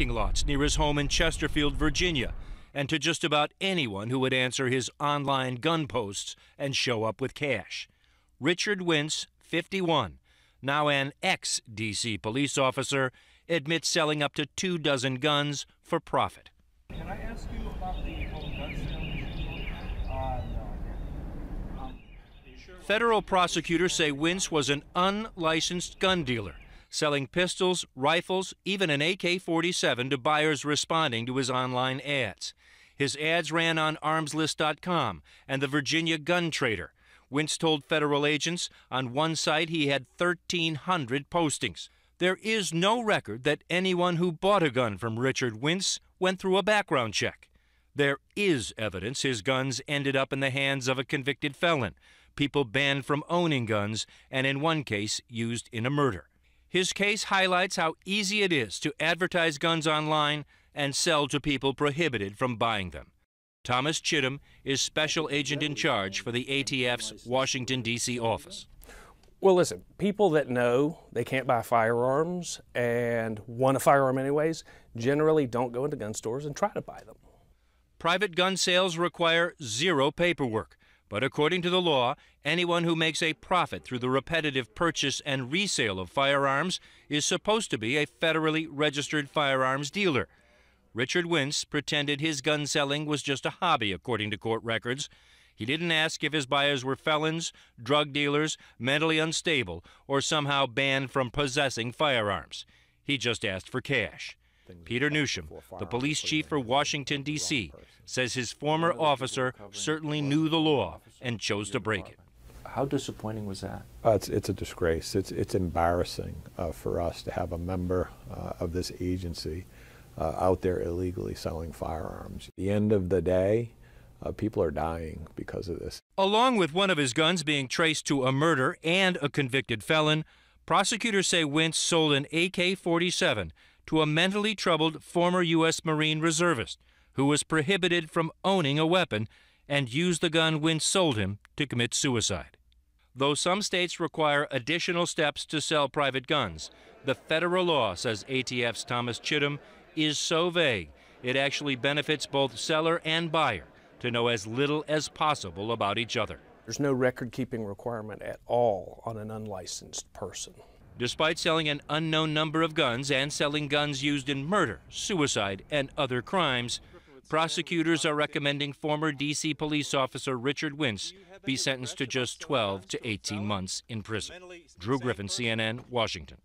parking lots near his home in Chesterfield, Virginia, and to just about anyone who would answer his online gun posts and show up with cash. Richard Wince, 51, now an ex DC police officer, admits selling up to two dozen guns for profit. Can I ask you about the home gun sale? Uh, um, Federal prosecutors say Wince was an unlicensed gun dealer selling pistols, rifles, even an AK 47 to buyers responding to his online ads. His ads ran on armslist.com and the Virginia Gun Trader. Wince told federal agents on one site he had 1,300 postings. There is no record that anyone who bought a gun from Richard Wince went through a background check. There is evidence his guns ended up in the hands of a convicted felon, people banned from owning guns, and in one case used in a murder. His case highlights how easy it is to advertise guns online and sell to people prohibited from buying them. Thomas Chittum is special agent in charge for the ATF's Washington, D.C. office. Well, listen, people that know they can't buy firearms and want a firearm anyways generally don't go into gun stores and try to buy them. Private gun sales require zero paperwork. But according to the law, anyone who makes a profit through the repetitive purchase and resale of firearms is supposed to be a federally registered firearms dealer. Richard Wince pretended his gun selling was just a hobby, according to court records. He didn't ask if his buyers were felons, drug dealers, mentally unstable, or somehow banned from possessing firearms. He just asked for cash. Peter Newsham, the police chief for Washington, D.C., says his former officer certainly knew the law and chose to break it. How disappointing was that? Uh, it's, it's a disgrace. It's, it's embarrassing uh, for us to have a member uh, of this agency uh, out there illegally selling firearms. At the end of the day, uh, people are dying because of this. Along with one of his guns being traced to a murder and a convicted felon, prosecutors say Wentz sold an AK 47 to a mentally troubled former U.S. Marine reservist who was prohibited from owning a weapon and used the gun when sold him to commit suicide. Though some states require additional steps to sell private guns, the federal law, says ATF's Thomas Chittum, is so vague it actually benefits both seller and buyer to know as little as possible about each other. There's no record keeping requirement at all on an unlicensed person despite selling an unknown number of guns and selling guns used in murder, suicide, and other crimes. Prosecutors are recommending former D.C. police officer Richard Wince be sentenced to just 12 to 18 months in prison. Drew Griffin, CNN, Washington.